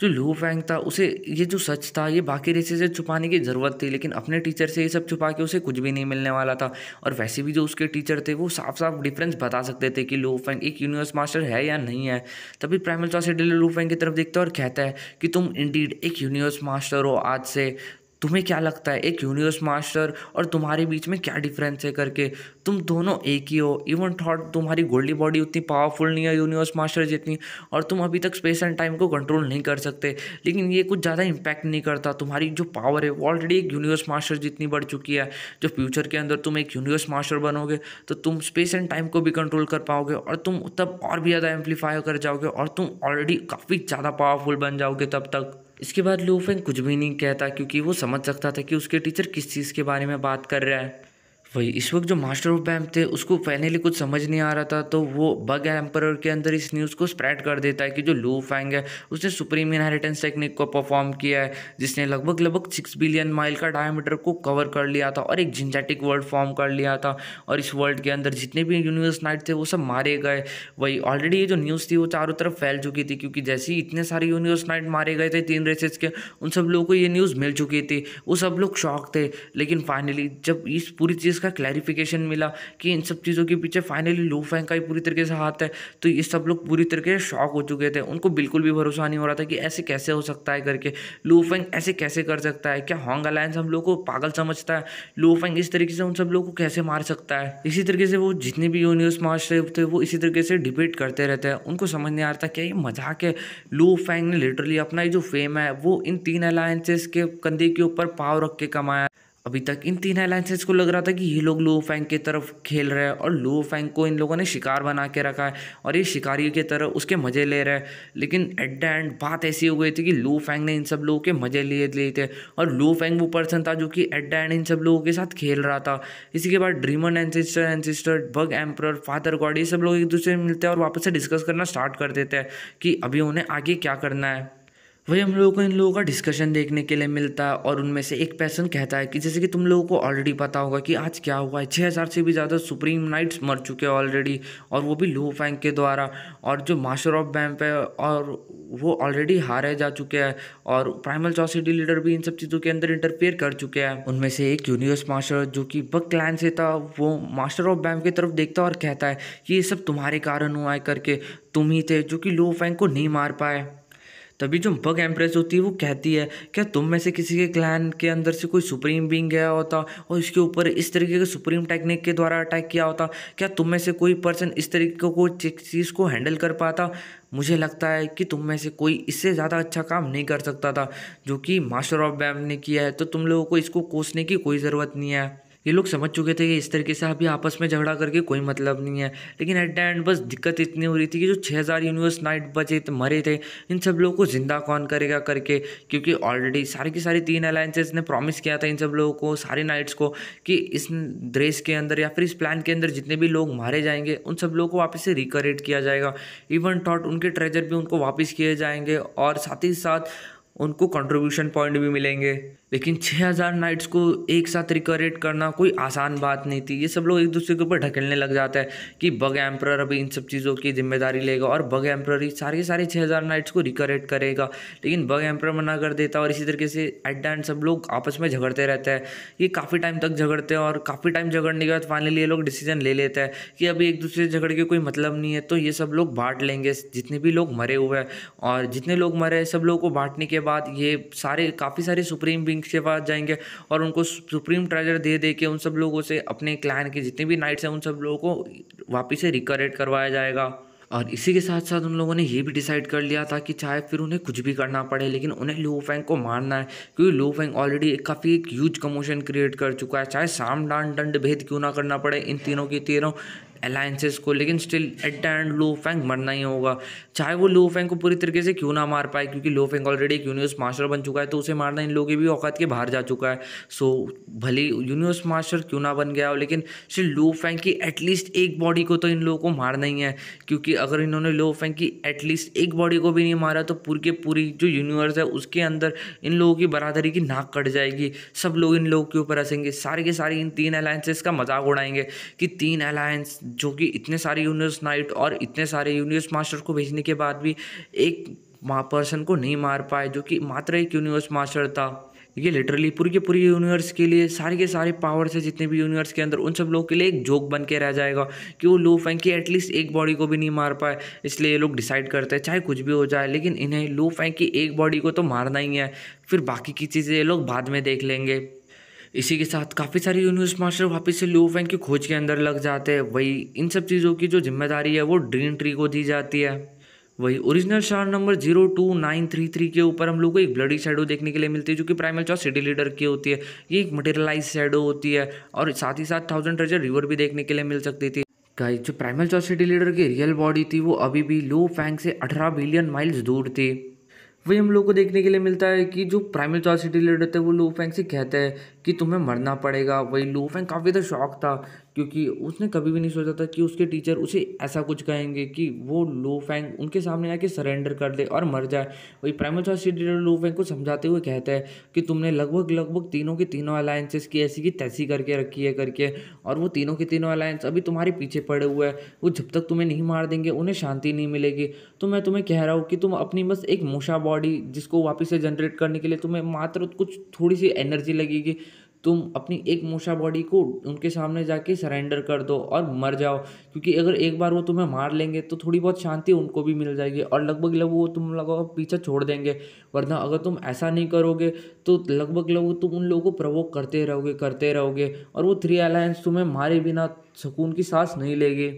जो लू फैंग था उसे ये जो सच था ये बाकी रिश्ते से छुपाने की ज़रूरत थी लेकिन अपने टीचर से ये सब छुपा के उसे कुछ भी नहीं मिलने वाला था और वैसे भी जो उसके टीचर थे वो साफ साफ डिफरेंस बता सकते थे कि लू फैंग एक यूनिवर्स मास्टर है या नहीं है तभी primal chaos leader Luo Feng की तरफ देखता है और कहता है कि तुम इंडीड एक यूनिवर्स मास्टर हो आज से तुम्हें क्या लगता है एक यूनिवर्स मास्टर और तुम्हारे बीच में क्या डिफरेंस है करके तुम दोनों एक ही हो इवन थॉट तुम्हारी गोल्डी बॉडी उतनी पावरफुल नहीं है यूनिवर्स मास्टर जितनी और तुम अभी तक स्पेस एंड टाइम को कंट्रोल नहीं कर सकते लेकिन ये कुछ ज़्यादा इंपैक्ट नहीं करता तुम्हारी जो पावर है वो ऑलरेडी एक यूनिवर्स मास्टर जितनी बढ़ चुकी है जो फ्यूचर के अंदर तुम एक यूनिवर्स मास्टर बनोगे तो तुम स्पेस एंड टाइम को भी कंट्रोल कर पाओगे और तुम तब और भी ज़्यादा एम्पलीफाई कर जाओगे और तुम ऑलरेडी काफ़ी ज़्यादा पावरफुल बन जाओगे तब तक इसके बाद लूफेंग कुछ भी नहीं कहता क्योंकि वो समझ सकता था कि उसके टीचर किस चीज़ के बारे में बात कर रहा है वही इस वक्त जो मास्टर ऑफ बैम्प थे उसको फाइनली कुछ समझ नहीं आ रहा था तो वो बग एम्पर के अंदर इस न्यूज़ को स्प्रेड कर देता है कि जो लू फैंग है उसने सुप्रीम इनहेरिटेंस टेक्निक को परफॉर्म किया है जिसने लगभग लगभग सिक्स बिलियन माइल का डायमीटर को कवर कर लिया था और एक जिनजेटिक वर्ल्ड फॉर्म कर लिया था और इस वर्ल्ड के अंदर जितने भी यूनिवर्स नाइट थे वो सब मारे गए वही ऑलरेडी ये जो न्यूज़ थी वो चारों तरफ फैल चुकी थी क्योंकि जैसे ही इतने सारे यूनिवर्स नाइट मारे गए थे तीन रेसेस के उन सब लोगों को ये न्यूज़ मिल चुकी थी वो सब लोग शौक थे लेकिन फाइनली जब इस पूरी चीज़ इसका क्लैरिफिकेशन मिला कि इन सब चीज़ों के पीछे फाइनली लू फैंग का ही पूरी तरीके से हाथ है तो ये सब लोग पूरी तरीके से शॉक हो चुके थे उनको बिल्कुल भी भरोसा नहीं हो रहा था कि ऐसे कैसे हो सकता है करके लू फैंग ऐसे कैसे कर सकता है क्या हॉन्ग अलायंस हम लोग को पागल समझता है लू फैंग इस तरीके से उन सब लोग को कैसे मार सकता है इसी तरीके से वो जितने भी यूनिवर्स मार्च थे वो इसी तरीके से डिबेट करते रहते हैं उनको समझ नहीं आ रहा क्या ये मजाक है लू फैंग ने लिटरली अपना ये जो फेम है वो इन तीन अलायंसेस के कंधे के ऊपर पाव रख के कमाया अभी तक इन तीन एलायंसेज को लग रहा था कि ये लोग लो फैंग की तरफ खेल रहे हैं और लो फैंग को इन लोगों ने शिकार बना के रखा है और ये शिकारी की तरह उसके मज़े ले रहे हैं लेकिन एट द एंड बात ऐसी हो गई थी कि लो फैंग ने इन सब लोगों के मज़े लिए लिए थे और लो फैंग वो पर्सन था जो कि एट द एंड इन सब लोगों के साथ खेल रहा था इसी के बाद ड्रीमन एनसिस्टर एनसिस्टर बग एम्प्रर फादर गॉड ये सब लोग एक दूसरे मिलते हैं और वापस से डिस्कस करना स्टार्ट कर देते हैं कि अभी उन्हें आगे क्या करना है वही हम लोगों को इन लोगों का डिस्कशन देखने के लिए मिलता है और उनमें से एक पर्सन कहता है कि जैसे कि तुम लोगों को ऑलरेडी पता होगा कि आज क्या हुआ है छः हज़ार से भी ज़्यादा सुप्रीम नाइट्स मर चुके हैं ऑलरेडी और वो भी लो फैंक के द्वारा और जो मास्टर ऑफ बैम्प है और वो ऑलरेडी हारे जा चुके हैं और प्राइमल चौसिटी लीडर भी इन सब चीज़ों के अंदर इंटरफेयर कर चुके हैं उनमें से एक यूनिवर्स मास्टर जो कि बक क्लैन से था वो मास्टर ऑफ बैम्प की तरफ देखता और कहता है कि ये सब तुम्हारे कारण हुआ है करके तुम ही थे जो कि लो फैंक को नहीं मार पाए तभी जो बग एम्प्रेस होती है वो कहती है क्या तुम में से किसी के क्लैन के अंदर से कोई सुप्रीम बींग गया होता और इसके ऊपर इस तरीके के सुप्रीम टेक्निक के द्वारा अटैक किया होता क्या तुम में से कोई पर्सन इस तरीके को चीज़ को हैंडल कर पाता मुझे लगता है कि तुम में से कोई इससे ज़्यादा अच्छा काम नहीं कर सकता था जो कि मास्टर ऑफ बैम ने किया है तो तुम लोगों को इसको कोसने की कोई ज़रूरत नहीं है ये लोग समझ चुके थे कि इस तरीके से अभी आपस में झगड़ा करके कोई मतलब नहीं है लेकिन एट द एंड बस दिक्कत इतनी हो रही थी कि जो छः हज़ार यूनिवर्स नाइट बचे थे मरे थे इन सब लोगों को ज़िंदा कौन करेगा करके क्योंकि ऑलरेडी सारी की सारी तीन अलायंसेस ने प्रॉमिस किया था इन सब लोगों को सारे नाइट्स को कि इस ड्रेस के अंदर या फिर इस प्लान के अंदर जितने भी लोग मारे जाएंगे उन सब लोगों को वापस से रिकरेट किया जाएगा इवन टॉट उनके ट्रेजर भी उनको वापस किए जाएंगे और साथ ही साथ उनको कंट्रीब्यूशन पॉइंट भी मिलेंगे लेकिन 6000 नाइट्स को एक साथ रिकरेट करना कोई आसान बात नहीं थी ये सब लोग एक दूसरे के ऊपर ढकेलने लग जाता है कि बग एम्प्रर अभी इन सब चीज़ों की जिम्मेदारी लेगा और बग एम्प्रर ही सारे सारे 6000 नाइट्स को रिकरेट करेगा लेकिन बग एम्प्रर मना कर देता और इसी तरीके से एट द एंड सब लोग आपस में झगड़ते रहते हैं ये काफ़ी टाइम तक झगड़ते हैं और काफ़ी टाइम झगड़ने के बाद फाइनली ये लोग डिसीजन ले लेते हैं कि अभी एक दूसरे से झगड़ के कोई मतलब नहीं है तो ये सब लोग बांट लेंगे जितने भी लोग मरे हुए हैं और जितने लोग मरे हैं सब लोगों को बांटने के बाद ये सारे काफ़ी सारे सुप्रीम बिंग्स के पास जाएंगे और उनको सुप्रीम ट्रेजर दे दे के उन सब लोगों से अपने क्लैन के जितने भी नाइट्स हैं उन सब लोगों को वापस से रिकरेट करवाया जाएगा और इसी के साथ साथ उन लोगों ने ये भी डिसाइड कर लिया था कि चाहे फिर उन्हें कुछ भी करना पड़े लेकिन उन्हें लू फैंग को मारना है क्योंकि लू फैंग ऑलरेडी एक काफ़ी एक ह्यूज कमोशन क्रिएट कर चुका है चाहे साम डांड दंड भेद क्यों ना करना पड़े इन तीनों की तीनों अलायंसेस को लेकिन still at end Luo Feng मरना ही होगा चाहे वो लो फेंग को पूरी तरीके से क्यों ना मार पाए क्योंकि लो फेंग ऑलरेडी एक यूनिवर्स मास्टर बन चुका है तो उसे मारना इन लोगों की भी औकात के बाहर जा चुका है सो भले यूनिवर्स मास्टर क्यों ना बन गया हो लेकिन सिर्फ लो फेंग की एटलीस्ट एक बॉडी को तो इन लोगों को मारना ही है क्योंकि अगर इन्होंने लो फेंग की एटलीस्ट एक बॉडी को भी नहीं मारा तो पूरी पूरी जो यूनिवर्स है उसके अंदर इन लोगों की बरादरी की नाक कट जाएगी सब लोग इन लोगों के ऊपर हंसेंगे सारे के सारे इन तीन अलायंसेस का मजाक उड़ाएंगे कि तीन अलायंस जो कि इतने सारे यूनिवर्स नाइट और इतने सारे यूनिवर्स मास्टर को भेजने के बाद भी एक पर्सन को नहीं मार पाए जो कि मात्र एक यूनिवर्स मास्टर था ये लिटरली पूरी के पूरी यूनिवर्स के लिए सारे के सारे पावर्स है जितने भी यूनिवर्स के अंदर उन सब लोगों के लिए एक जोक बन के रह जाएगा कि वो लू फैंक के एटलीस्ट एक बॉडी को भी नहीं मार पाए इसलिए ये लोग डिसाइड करते हैं चाहे कुछ भी हो जाए लेकिन इन्हें लू फैंक की एक बॉडी को तो मारना ही है फिर बाकी की चीज़ें ये लोग बाद में देख लेंगे इसी के साथ काफ़ी सारे यूनिवर्स मास्टर वापस से लू फैंक की खोज के अंदर लग जाते हैं वही इन सब चीज़ों की जो जिम्मेदारी है वो ड्रीम ट्री को दी जाती है वही ओरिजिनल शार number zero two nine three three के ऊपर हम लोग को एक ब्लडी शेडो देखने के लिए मिलती है जो कि प्राइमल चौथ सिटी लीडर की होती है ये एक मटेरियलाइज शेडो होती है और साथ ही साथ थाउजेंड ट्रेजर रिवर भी देखने के लिए मिल सकती थी गाइस जो प्राइमल चौथ सिटी लीडर की रियल बॉडी थी वो अभी भी लो फैंक से अठारह बिलियन माइल्स दूर थी वही हम लोग को देखने के लिए मिलता है कि जो प्राइमल चौथ सिटी लीडर थे वो लो फैंक से कहते हैं कि तुम्हें मरना पड़ेगा वही लो फैंग काफ़ी ज़्यादा शौक था क्योंकि उसने कभी भी नहीं सोचा था कि उसके टीचर उसे ऐसा कुछ कहेंगे कि वो लो फैंग उनके सामने आके सरेंडर कर दे और मर जाए वही प्राइमरी चार्ज लीडर लो फैंग को समझाते हुए कहता है कि तुमने लगभग लगभग तीनों के तीनों अलायंसेस की ऐसी की तैसी करके रखी है करके और वो तीनों के तीनों अलायंस अभी तुम्हारे पीछे पड़े हुए हैं वो जब तक तुम्हें नहीं मार देंगे उन्हें शांति नहीं मिलेगी तो मैं तुम्हें कह रहा हूँ कि तुम अपनी बस एक मोशा बॉडी जिसको वापस से जनरेट करने के लिए तुम्हें मात्र कुछ थोड़ी सी एनर्जी लगेगी तुम अपनी एक मोशा बॉडी को उनके सामने जाके सरेंडर कर दो और मर जाओ क्योंकि अगर एक बार वो तुम्हें मार लेंगे तो थोड़ी बहुत शांति उनको भी मिल जाएगी और लगभग लगभग वो तुम लोगों का पीछा छोड़ देंगे वरना अगर तुम ऐसा नहीं करोगे तो लगभग लगभग तुम उन लोगों को प्रवोक करते रहोगे करते रहोगे और वो थ्री अलायंस तुम्हें मारे बिना सुकून की सांस नहीं लेगी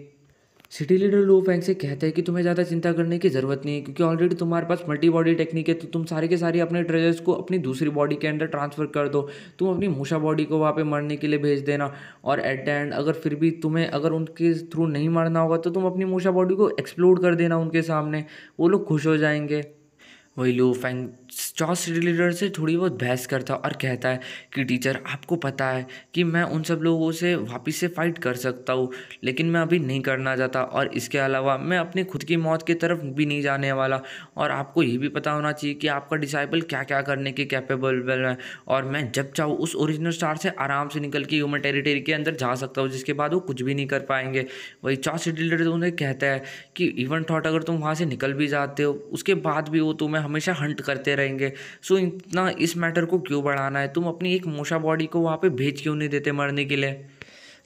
सिटी लीडर लू फैंग से कहते हैं कि तुम्हें ज़्यादा चिंता करने की ज़रूरत नहीं है क्योंकि ऑलरेडी तुम्हारे पास मल्टी बॉडी टेक्निक है तो तुम सारे के सारे अपने ट्रेजर्स को अपनी दूसरी बॉडी के अंदर ट्रांसफ़र कर दो तुम अपनी मूषा बॉडी को वहाँ पे मरने के लिए भेज देना और एट द एंड अगर फिर भी तुम्हें अगर उनके थ्रू नहीं मरना होगा तो तुम अपनी मूषा बॉडी को एक्सप्लोर कर देना उनके सामने वो लोग खुश हो जाएंगे वही लू फैंग चॉस लीडर से थोड़ी बहुत बहस करता और कहता है कि टीचर आपको पता है कि मैं उन सब लोगों से वापस से फाइट कर सकता हूँ लेकिन मैं अभी नहीं करना चाहता और इसके अलावा मैं अपनी खुद की मौत की तरफ भी नहीं जाने वाला और आपको ये भी पता होना चाहिए कि आपका डिसाइबल क्या क्या करने के कैपेबल है और मैं जब चाहूँ उस ओरिजिनल स्टार से आराम से निकल के ह्यूमन टेरिटरी के अंदर जा सकता हूँ जिसके बाद वो कुछ भी नहीं कर पाएंगे वही चॉस लीडर तो उन्हें कहता है कि इवन थॉट अगर तुम वहाँ से निकल भी जाते हो उसके बाद भी वो तुम्हें हमेशा हंट करते रहे रहेंगे सो इतना इस मैटर को क्यों बढ़ाना है तुम अपनी एक मोशा बॉडी को वहाँ पर भेज क्यों नहीं देते मरने के लिए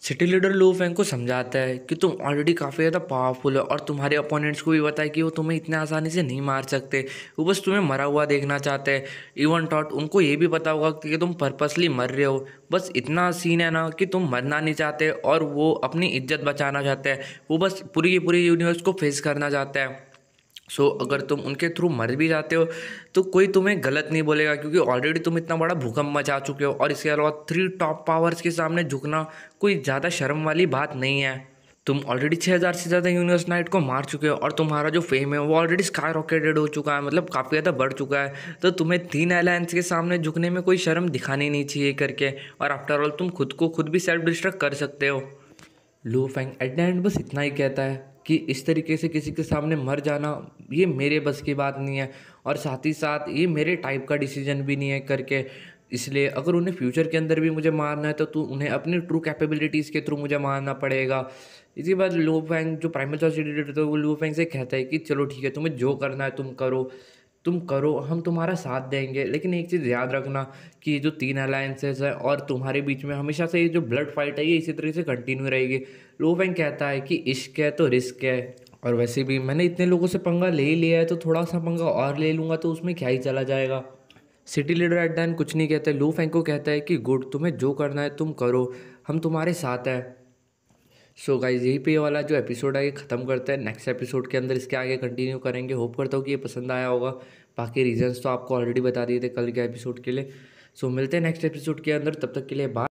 सिटी लीडर लो फैंग को समझाता है कि तुम ऑलरेडी काफ़ी ज़्यादा पावरफुल हो और तुम्हारे अपोनेंट्स को भी बताया कि वो तुम्हें इतने आसानी से नहीं मार सकते वो बस तुम्हें मरा हुआ देखना चाहते हैं इवन टॉट उनको ये भी पता होगा कि तुम पर्पसली मर रहे हो बस इतना सीन है ना कि तुम मरना नहीं चाहते और वो अपनी इज्जत बचाना चाहते हैं वो बस पूरी की पूरी यूनिवर्स को फेस करना चाहता है सो so, अगर तुम उनके थ्रू मर भी जाते हो तो कोई तुम्हें गलत नहीं बोलेगा क्योंकि ऑलरेडी तुम इतना बड़ा भूकंप मचा चुके हो और इसके अलावा थ्री टॉप पावर्स के सामने झुकना कोई ज़्यादा शर्म वाली बात नहीं है तुम ऑलरेडी छः हज़ार से ज़्यादा यूनिवर्स नाइट को मार चुके हो और तुम्हारा जो फेम है वो ऑलरेडी स्काई रॉकेटेड हो चुका है मतलब काफ़ी ज़्यादा बढ़ चुका है तो तुम्हें तीन एलायंस के सामने झुकने में कोई शर्म दिखानी नहीं चाहिए करके और आफ्टर ऑल तुम खुद को खुद भी सेल्फ डिस्ट्रक्ट कर सकते हो लू फैंग एट द एंड बस इतना ही कहता है कि इस तरीके से किसी के सामने मर जाना ये मेरे बस की बात नहीं है और साथ ही साथ ये मेरे टाइप का डिसीजन भी नहीं है करके इसलिए अगर उन्हें फ्यूचर के अंदर भी मुझे मारना है तो तू उन्हें अपनी ट्रू कैपेबिलिटीज़ के थ्रू मुझे मारना पड़ेगा इसके बाद लो फैंग जो प्राइमरी सोसाइटी एडिटर था वो लो फैंग से कहता है कि चलो ठीक है तुम्हें जो करना है तुम करो तुम करो हम तुम्हारा साथ देंगे लेकिन एक चीज़ याद रखना कि जो तीन अलायंसेस हैं और तुम्हारे बीच में हमेशा से ये जो ब्लड फाइट है ये इसी तरीके से कंटिन्यू रहेगी लो फैंक कहता है कि इश्क है तो रिस्क है और वैसे भी मैंने इतने लोगों से पंगा ले ही लिया है तो थोड़ा सा पंगा और ले लूँगा तो उसमें क्या ही चला जाएगा सिटी लीडर एट दैन कुछ नहीं कहते लू को कहता है कि गुड तुम्हें जो करना है तुम करो हम तुम्हारे साथ हैं सो गाइज यही पे वाला जो एपिसोड है ये ख़त्म करते हैं नेक्स्ट एपिसोड के अंदर इसके आगे कंटिन्यू करेंगे होप करता हूँ कि ये पसंद आया होगा बाकी रीजंस तो आपको ऑलरेडी बता दिए थे कल के एपिसोड के लिए सो so मिलते हैं नेक्स्ट एपिसोड के अंदर तब तक के लिए बात